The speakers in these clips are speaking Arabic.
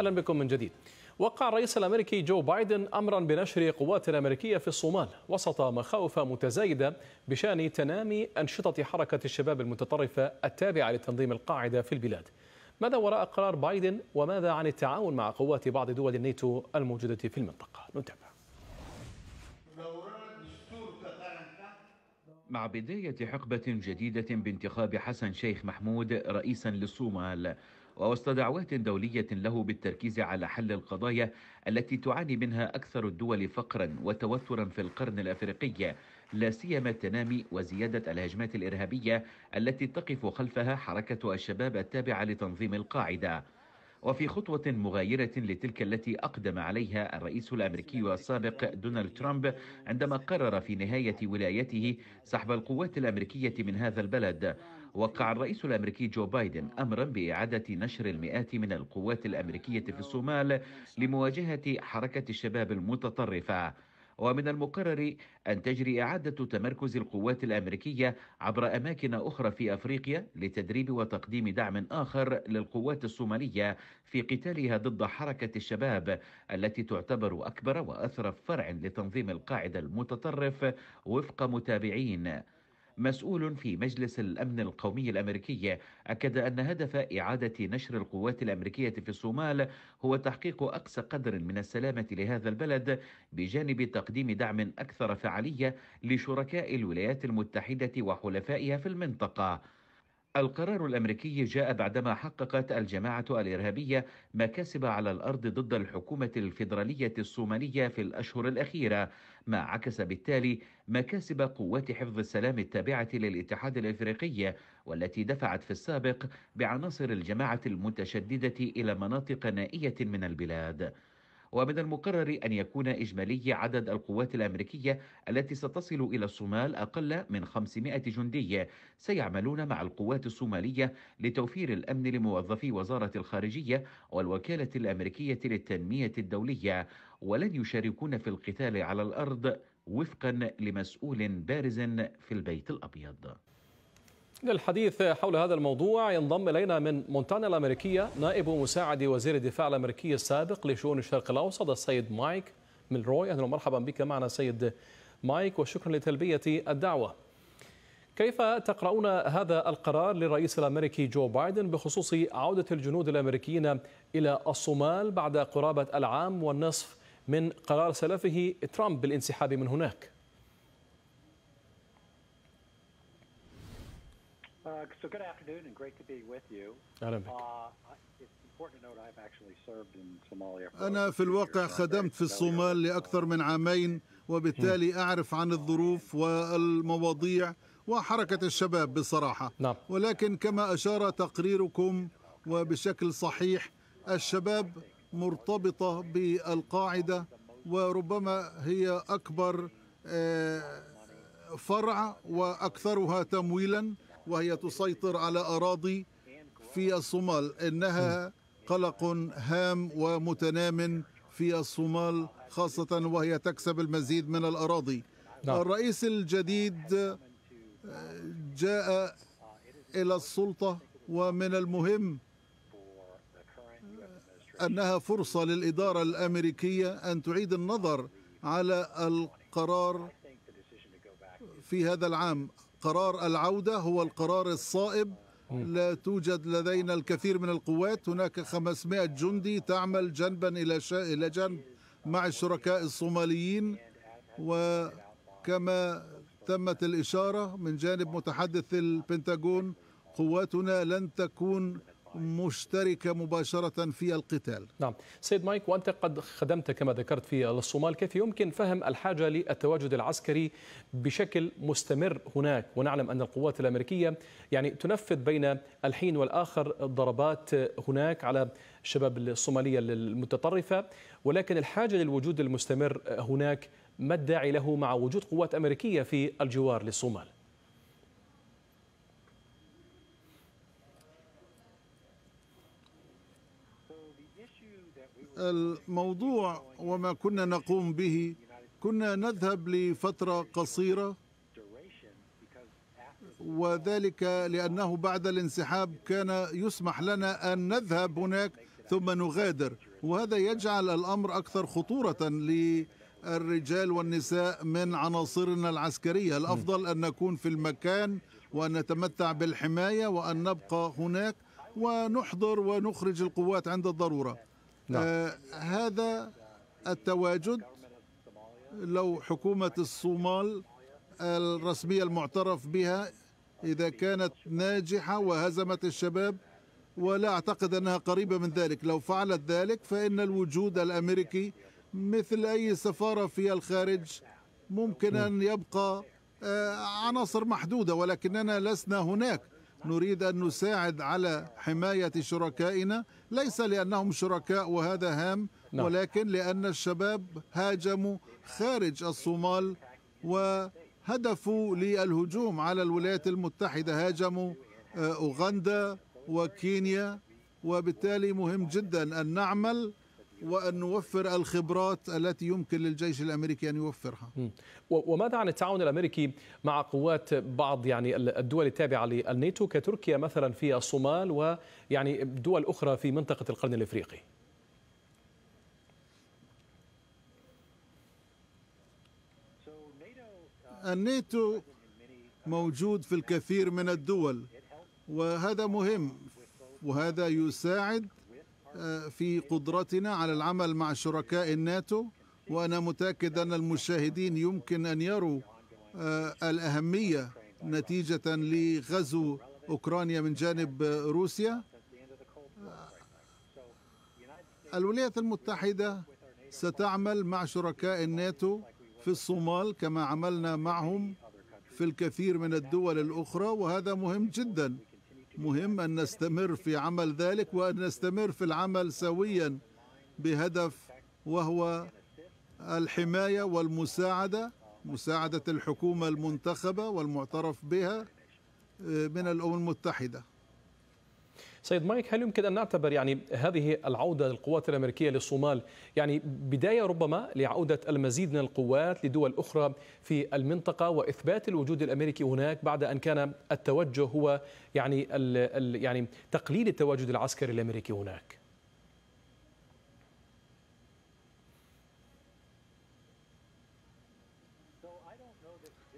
اهلا بكم من جديد. وقع الرئيس الامريكي جو بايدن امرا بنشر قوات امريكيه في الصومال وسط مخاوف متزايده بشان تنامي انشطه حركه الشباب المتطرفه التابعه لتنظيم القاعده في البلاد. ماذا وراء قرار بايدن وماذا عن التعاون مع قوات بعض دول الناتو الموجوده في المنطقه؟ نتابع. مع بداية حقبة جديدة بانتخاب حسن شيخ محمود رئيسا للصومال ووسط دعوات دولية له بالتركيز على حل القضايا التي تعاني منها أكثر الدول فقرا وتوترا في القرن الأفريقي لا سيما تنامي وزيادة الهجمات الإرهابية التي تقف خلفها حركة الشباب التابعة لتنظيم القاعدة وفي خطوة مغايرة لتلك التي أقدم عليها الرئيس الأمريكي السابق دونالد ترامب عندما قرر في نهاية ولايته سحب القوات الأمريكية من هذا البلد وقع الرئيس الأمريكي جو بايدن أمرا بإعادة نشر المئات من القوات الأمريكية في الصومال لمواجهة حركة الشباب المتطرفة ومن المقرر أن تجري إعادة تمركز القوات الأمريكية عبر أماكن أخرى في أفريقيا لتدريب وتقديم دعم آخر للقوات الصومالية في قتالها ضد حركة الشباب التي تعتبر أكبر واثرف فرع لتنظيم القاعدة المتطرف وفق متابعين مسؤول في مجلس الأمن القومي الأمريكي أكد أن هدف إعادة نشر القوات الأمريكية في الصومال هو تحقيق أقصى قدر من السلامة لهذا البلد بجانب تقديم دعم أكثر فعالية لشركاء الولايات المتحدة وحلفائها في المنطقة القرار الامريكي جاء بعدما حققت الجماعه الارهابيه مكاسب على الارض ضد الحكومه الفيدراليه الصوماليه في الاشهر الاخيره ما عكس بالتالي مكاسب قوات حفظ السلام التابعه للاتحاد الافريقي والتي دفعت في السابق بعناصر الجماعه المتشدده الى مناطق نائيه من البلاد ومن المقرر أن يكون إجمالي عدد القوات الأمريكية التي ستصل إلى الصومال أقل من 500 جندي سيعملون مع القوات الصومالية لتوفير الأمن لموظفي وزارة الخارجية والوكالة الأمريكية للتنمية الدولية ولن يشاركون في القتال على الأرض وفقا لمسؤول بارز في البيت الأبيض للحديث حول هذا الموضوع ينضم إلينا من مونتانا الأمريكية نائب مساعد وزير الدفاع الأمريكي السابق لشؤون الشرق الأوسط السيد مايك ميلروي أهلا ومرحبا بك معنا سيد مايك وشكرا لتلبية الدعوة كيف تقرؤون هذا القرار للرئيس الأمريكي جو بايدن بخصوص عودة الجنود الأمريكيين إلى الصومال بعد قرابة العام والنصف من قرار سلفه ترامب بالانسحاب من هناك؟ Uh, so good afternoon and great to be with you. أهلا بك. Uh, أنا في الواقع خدمت في الصومال لأكثر من عامين وبالتالي أعرف عن الظروف والمواضيع وحركة الشباب بصراحة نعم. ولكن كما أشار تقريركم وبشكل صحيح الشباب مرتبطة بالقاعدة وربما هي أكبر آه، فرع وأكثرها تمويلا وهي تسيطر على أراضي في الصومال إنها قلق هام ومتنام في الصومال خاصة وهي تكسب المزيد من الأراضي نعم. الرئيس الجديد آه، جاء إلى السلطة ومن المهم أنها فرصة للإدارة الأمريكية أن تعيد النظر على القرار في هذا العام قرار العودة هو القرار الصائب لا توجد لدينا الكثير من القوات هناك 500 جندي تعمل جنبا إلى إلى جنب مع الشركاء الصوماليين وكما تمت الإشارة من جانب متحدث البنتاغون قواتنا لن تكون مشتركة مباشرة في القتال نعم سيد مايك وأنت قد خدمت كما ذكرت في الصومال كيف يمكن فهم الحاجة للتواجد العسكري بشكل مستمر هناك ونعلم أن القوات الأمريكية يعني تنفذ بين الحين والآخر ضربات هناك على الشباب الصومالية المتطرفة ولكن الحاجة للوجود المستمر هناك ما الداعي له مع وجود قوات أمريكية في الجوار للصومال الموضوع وما كنا نقوم به كنا نذهب لفترة قصيرة وذلك لأنه بعد الانسحاب كان يسمح لنا أن نذهب هناك ثم نغادر وهذا يجعل الأمر أكثر خطورة للرجال والنساء من عناصرنا العسكرية الأفضل أن نكون في المكان وأن نتمتع بالحماية وأن نبقى هناك ونحضر ونخرج القوات عند الضرورة نعم. آه هذا التواجد لو حكومة الصومال الرسمية المعترف بها إذا كانت ناجحة وهزمت الشباب ولا أعتقد أنها قريبة من ذلك لو فعلت ذلك فإن الوجود الأمريكي مثل أي سفارة في الخارج ممكن نعم. أن يبقى آه، عناصر محدودة ولكننا لسنا هناك نريد أن نساعد على حماية شركائنا ليس لأنهم شركاء وهذا هام نعم. ولكن لأن الشباب هاجموا خارج الصومال وهدفوا للهجوم على الولايات المتحدة هاجموا آه، أوغندا وكينيا وبالتالي مهم جدا أن نعمل وأن نوفر الخبرات التي يمكن للجيش الأمريكي أن يوفرها وماذا عن التعاون الأمريكي مع قوات بعض يعني الدول التابعة للناتو كتركيا مثلا في الصومال ويعني دول أخرى في منطقة القرن الإفريقي الناتو موجود في الكثير من الدول وهذا مهم وهذا يساعد في قدرتنا على العمل مع شركاء الناتو وأنا متأكد أن المشاهدين يمكن أن يروا آه، الأهمية نتيجة لغزو أوكرانيا من جانب روسيا آه، الولايات المتحدة ستعمل مع شركاء الناتو في الصومال كما عملنا معهم في الكثير من الدول الأخرى وهذا مهم جداً مهم أن نستمر في عمل ذلك وأن نستمر في العمل سويا بهدف وهو الحماية والمساعدة مساعدة الحكومة المنتخبة والمعترف بها آه، من الأمم المتحدة سيد مايك هل يمكن أن نعتبر يعني هذه العودة للقوات الأمريكية للصومال يعني بداية ربما لعودة المزيد من القوات لدول أخرى في المنطقة وإثبات الوجود الأمريكي هناك بعد أن كان التوجه هو يعني ال يعني تقليل التواجد العسكري الأمريكي هناك؟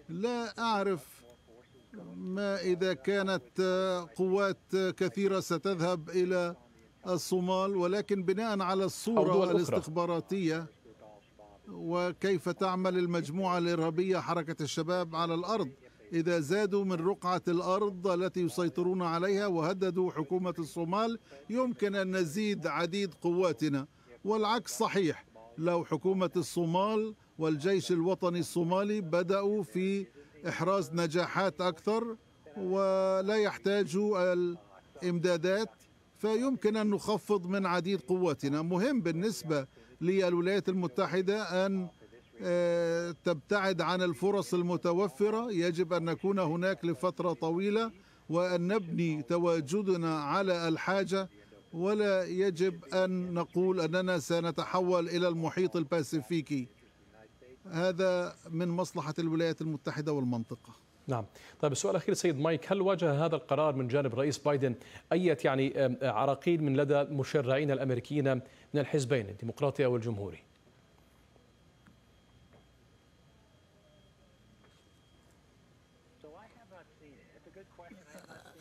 لا أعرف ما إذا كانت آه، قوات آه، كثيرة ستذهب إلى الصومال ولكن بناء على الصورة الاستخباراتية وكيف تعمل المجموعة الإرهابية حركة الشباب على الأرض إذا زادوا من رقعة الأرض التي يسيطرون عليها وهددوا حكومة الصومال يمكن أن نزيد عديد قواتنا والعكس صحيح لو حكومة الصومال والجيش الوطني الصومالي بدأوا في إحراز نجاحات أكثر ولا يحتاجوا الإمدادات فيمكن أن نخفض من عديد قوتنا مهم بالنسبة للولايات المتحدة أن آه، تبتعد عن الفرص المتوفرة يجب أن نكون هناك لفترة طويلة وأن نبني تواجدنا على الحاجة ولا يجب أن نقول أننا سنتحول إلى المحيط الباسيفيكي هذا من مصلحة الولايات المتحدة والمنطقة نعم طيب السؤال الأخير سيد مايك هل واجه هذا القرار من جانب رئيس بايدن أي يعني عراقيل من لدى مشرعين الأمريكيين من الحزبين الديمقراطي أو الجمهوري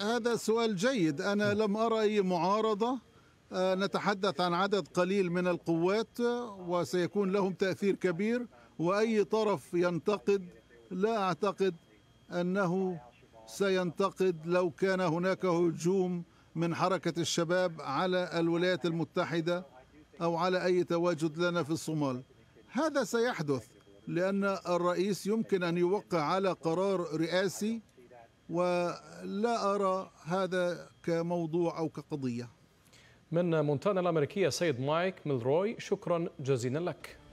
هذا سؤال جيد أنا لم أرى أي معارضة آه، نتحدث عن عدد قليل من القوات آه، وسيكون لهم تأثير كبير واي طرف ينتقد لا اعتقد انه سينتقد لو كان هناك هجوم من حركه الشباب على الولايات المتحده او على اي تواجد لنا في الصومال هذا سيحدث لان الرئيس يمكن ان يوقع على قرار رئاسي ولا ارى هذا كموضوع او كقضيه من مونتانا الامريكيه سيد مايك ميلروي شكرا جزيلا لك